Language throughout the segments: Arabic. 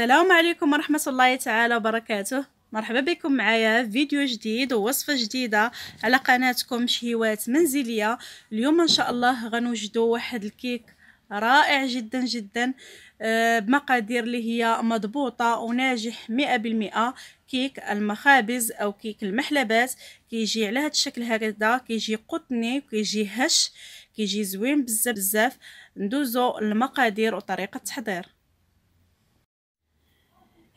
السلام عليكم ورحمة الله تعالى وبركاته مرحبا بكم معايا فيديو جديد ووصفة جديدة على قناتكم شهيوات منزلية اليوم ان شاء الله غنوجدو واحد الكيك رائع جدا جدا آه، بمقادير اللي هي مضبوطة وناجح مئة بالمئة كيك المخابز او كيك المحلبات كيجي على هذا الشكل هكذا كيجي قطني كيجي هش كيجي زوين بزاف بزاف ندوزو المقادير وطريقة التحضير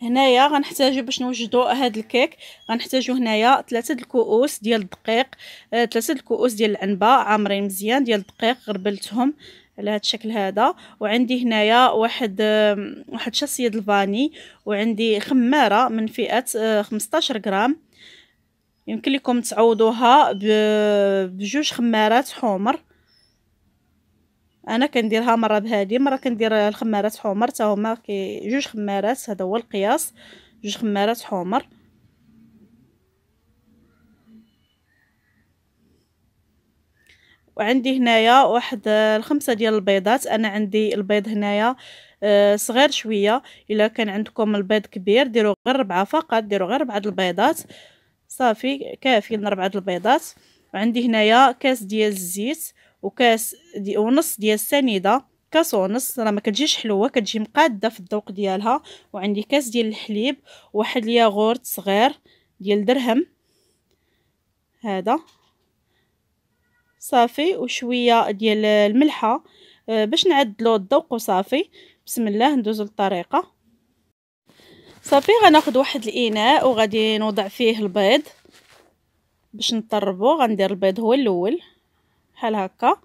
هنايا غنحتاجو باش نوجدو هاد الكيك غنحتاجو هنايا ثلاثه الكؤوس ديال الدقيق ثلاثه آه، الكؤوس ديال العنبه عامرين مزيان ديال الدقيق غربلتهم على هاد الشكل هذا وعندي هنايا واحد آه، واحد شاصية الفاني وعندي خماره من فئه آه، خمسطاشر غرام يمكن لكم تعوضوها بجوج خمارات حمر انا كنديرها مره بهادي مره كندير الخمارات حمر حتى هما كي جوج خمارات هذا هو القياس جوج خمارات حمر وعندي هنايا واحد الخمسة ديال البيضات انا عندي البيض هنايا آه، صغير شويه الا كان عندكم البيض كبير ديروا غير ربعه فقط ديروا غير ربعه البيضات صافي كافي ربعه البيضات وعندي هنايا كاس ديال الزيت وكاس دي ونص ديال السنيده كاس ونص راه ما كتجيش حلوه كتجي مقاده في الذوق ديالها وعندي كاس ديال الحليب واحد الياغورت صغير ديال درهم هذا صافي وشويه ديال الملحه آه، باش نعدلو الذوق وصافي بسم الله ندوزو للطريقه صافي غناخذ واحد الاناء وغادي نوضع فيه البيض باش نطربو غندير البيض هو الاول بحال هكا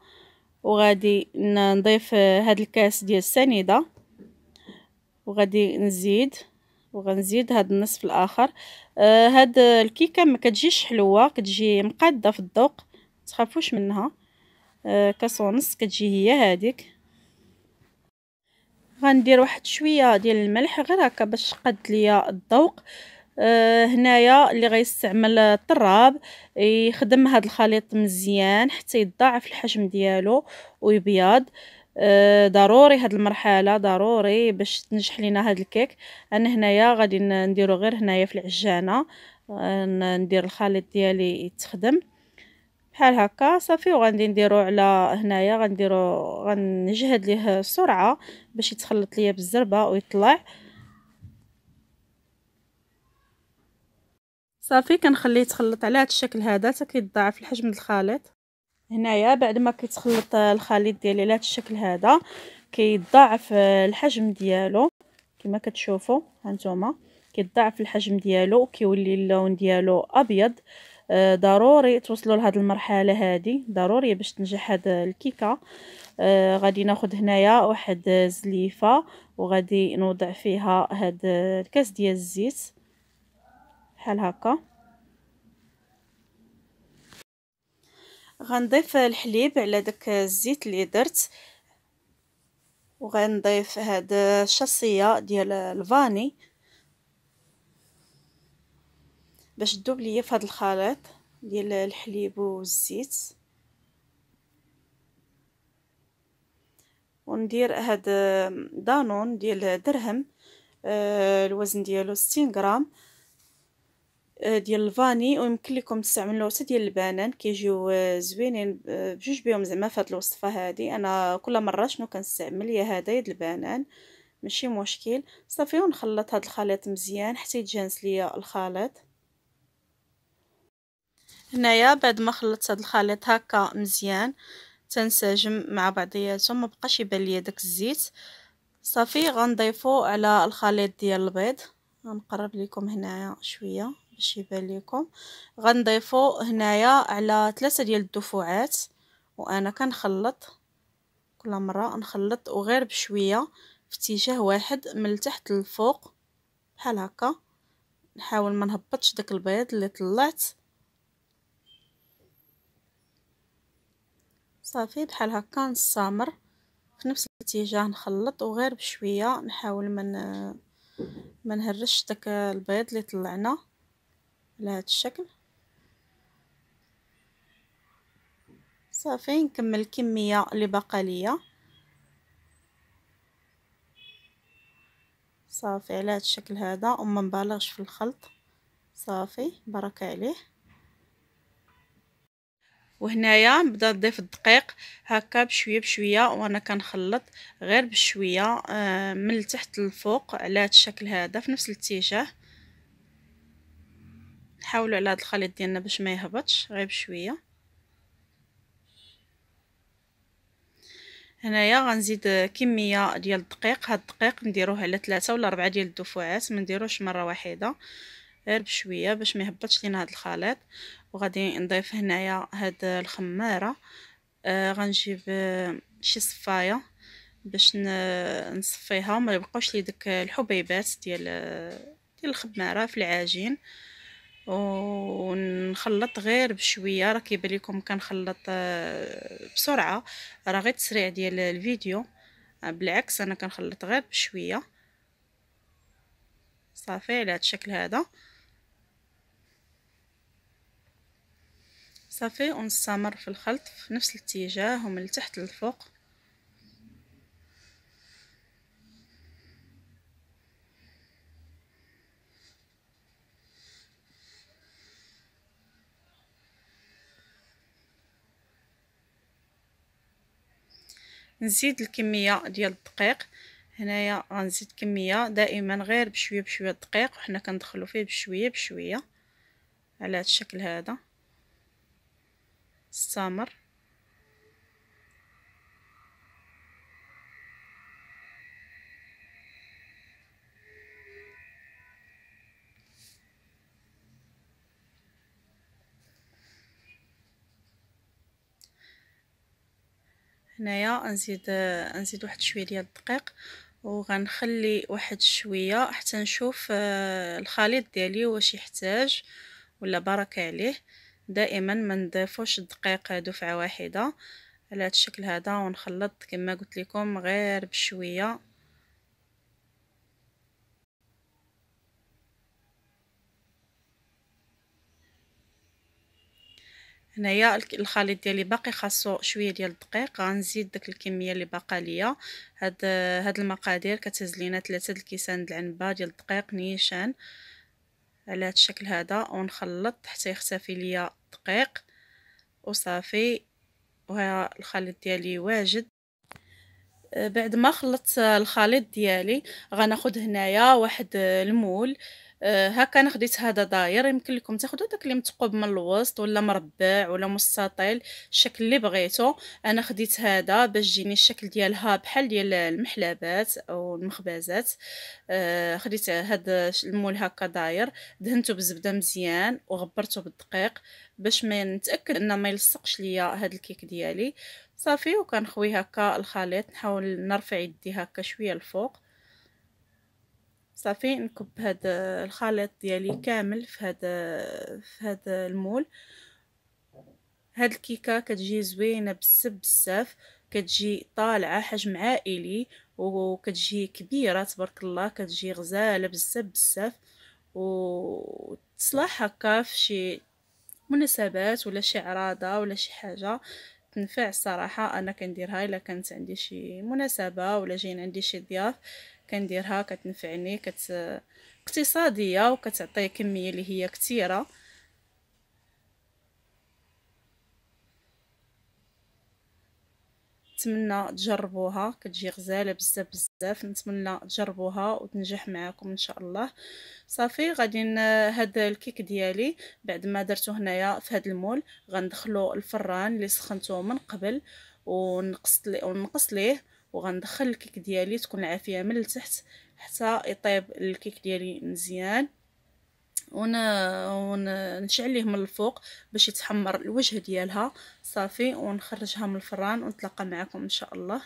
وغادي نضيف هاد الكاس ديال السنيده وغادي نزيد وغنزيد هاد النصف الاخر آه هاد الكيكه ما كتجيش حلوه كتجي مقاده في الذوق تخافوش منها آه كاس ونص كتجي هي هاديك غندير واحد شويه ديال الملح غير هكا باش قد ليا الذوق آه، هنايا اللي غيستعمل الطراب يخدم هذا الخليط مزيان حتى يضاعف الحجم ديالو ويبيض آه، ضروري هاد المرحله ضروري باش تنجح لينا هاد الكيك انا هنايا غادي نديرو غير هنايا في العجانه آه، ندير الخليط ديالي يتخدم بحال هكا صافي وغادي نديرو على هنايا غنديرو غنجهد ليه السرعه باش يتخلط ليا بالزربه ويطلع صافي كنخليه يتخلط على هذا الشكل هذا حتى كيتضاعف الحجم الخليط هنايا بعد ما كيتخلط الخليط ديالي على هذا الشكل هذا كيتضاعف الحجم ديالو كما كتشوفوا هانتوما كيتضاعف الحجم ديالو وكيولي اللون ديالو ابيض آه، ضروري توصلوا لهاد المرحله هادي ضروري باش تنجح هاد الكيكه آه، غادي ناخذ هنايا واحد زليفه وغادي نوضع فيها هاد الكاس ديال الزيت بحال هكا غنضيف الحليب على داك الزيت اللي درت وغنضيف هاد الشاصيه ديال الفاني باش تذوب ليا في هاد الخليط ديال الحليب والزيت وندير هاد دانون ديال درهم آه، الوزن ديالو 60 غرام آه، ديال الفاني ويمكن لكم تستعملوا وسط ديال البنان كيجيو آه، زوينين آه، بجوج بهم زعما فهاد الوصفه هادي انا كل مره شنو كنستعمل يا هذا يا البنان ماشي مشكل صافي ونخلط هاد الخليط مزيان حتى يتجانس ليا الخليط هنايا بعد ما خلطت هاد الخليط هكا مزيان تنسجم مع بعضياتهم ما بقاش يبان ليا داك الزيت صافي غنضيفو على الخليط ديال البيض غنقرب لكم هنايا شويه باش يبان ليكم غنضيفو هنايا على ثلاثه ديال الدفوعات وانا كنخلط كل مره نخلط وغير بشويه في اتجاه واحد من التحت للفوق بحال هكا نحاول ما نهبطش داك البيض اللي طلعت صافي بحال هكا نستمر في نفس الاتجاه نخلط وغير بشويه نحاول ما من... ما نهرش داك البيض اللي طلعنا على الشكل صافي نكمل الكميه اللي باقا ليا صافي على هذا الشكل هذا وما نبالغش في الخلط صافي بركه عليه وهنايا نبدا نضيف الدقيق هكا بشويه بشويه وانا كنخلط غير بشويه آه، من التحت للفوق على هذا الشكل هذا في نفس الاتجاه نحاولوا على هذا الخليط ديالنا باش ما يهبطش غير بشويه هنايا غنزيد كميه ديال الدقيق هاد الدقيق نديروه على ثلاثة ولا ربعة ديال الدفوعات ما نديروش مره واحده غير بشويه باش ما يهبطش لينا هاد الخليط وغادي نضيف هنايا هاد الخماره آه غنجيب آه، شي صفايه باش نصفيها وما يبقاوش لي داك الحبيبات ديال آه، ديال الخماره في العجين ونخلط غير بشويه راه كيبان لكم كنخلط آه، بسرعه راه غير تسريع ديال الفيديو آه، بالعكس انا كنخلط غير بشويه صافي على هذا الشكل هذا صافي ونستمر في الخلط في نفس الاتجاه ومن التحت للفوق نزيد الكميه ديال الدقيق هنايا غنزيد كميه دائما غير بشويه بشويه الدقيق وحنا كندخلو فيه بشويه بشويه على هذا الشكل هذا استمر هنايا نزيد نزيد واحد شويه ديال الدقيق وغنخلي واحد شويه حتى نشوف آه، الخليط ديالي واش يحتاج ولا بركه عليه دائما ما نضيفوش الدقيق دفعه واحده على هذا الشكل هذا ونخلط كما قلت لكم غير بشويه هنايا الخليط ديالي باقي خاصو شويه ديال الدقيق غنزيد داك الكميه اللي باقا ليا هاد هاد المقادير كتهز لينا ثلاثه الكيسان د العنبه ديال الدقيق نيشان على هاد الشكل هذا ونخلط حتى يختفي ليا الدقيق وصافي وها الخليط ديالي واجد أه، بعد ما خلطت الخليط ديالي غناخد هنايا واحد المول آه، هكا انا خديت هذا داير يمكن لكم تاخذوا داك اللي مثقوب من الوسط ولا مربع ولا مستطيل الشكل اللي بغيتو انا خديت هذا باش يجيني الشكل ديالها بحال ديال المحلبات او المخبزات آه، خديت هذا المول هكا داير دهنته بالزبده مزيان وغبرته بالدقيق باش ما نتاكد ان ما يلصقش ليا هذا الكيك ديالي صافي وكنخوي هكا الخليط نحاول نرفع يدي هكا شويه الفوق صافي نكب هذا الخليط ديالي كامل في هذا في هذا المول هاد الكيكه كتجي زوينه بزاف بزاف كتجي طالعه حجم عائلي وكتجي كبيره تبارك الله كتجي غزاله بزاف بزاف وتصلح هكا في شي مناسبات ولا شي عراضه ولا شي حاجه تنفع الصراحه انا كنديرها الا كانت عندي شي مناسبه ولا جايين عندي شي ضياف كنديرها كتنفعني كت اقتصاديه وكتعطي كميه اللي هي كثيره نتمنى تجربوها كتجي غزاله بزاف بزاف نتمنى تجربوها وتنجح معاكم ان شاء الله صافي غادي هاد الكيك ديالي بعد ما درتو هنايا في هاد المول غندخلو الفران اللي سخنته من قبل ونقصت ليه ونقص ليه وغندخل الكيك ديالي تكون العافيه من التحت حتى يطيب الكيك ديالي مزيان ون... ونشعل ليه من الفوق باش يتحمر الوجه ديالها صافي ونخرجها من الفران ونتلاقى معكم ان شاء الله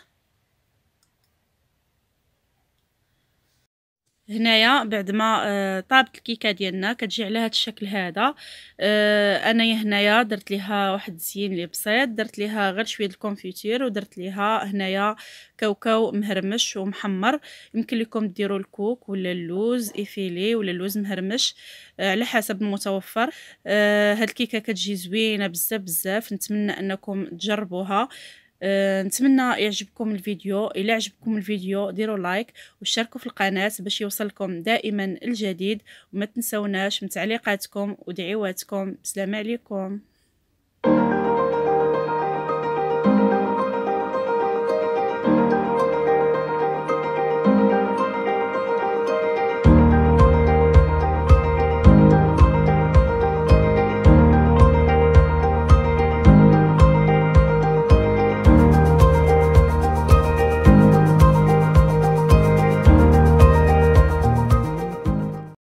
هنايا بعد ما آه، طابت الكيكه ديالنا كتجي على هذا الشكل هذا آه، انايا هنايا درت ليها واحد الزين اللي بسيط درت ليها غير شويه الكونفيتير ودرت ليها هنايا كاوكاو مهرمش ومحمر يمكن لكم ديروا الكوك ولا اللوز ايفيلي ولا اللوز مهرمش آه، على حسب المتوفر هاد الكيكه كتجي زوينه بزاف بزاف نتمنى انكم تجربوها آه، نتمنى يعجبكم الفيديو الا عجبكم الفيديو ديروا لايك وشاركوا في القناه باش يوصلكم دائما الجديد وما تنسوناش من تعليقاتكم ودعواتكم السلام عليكم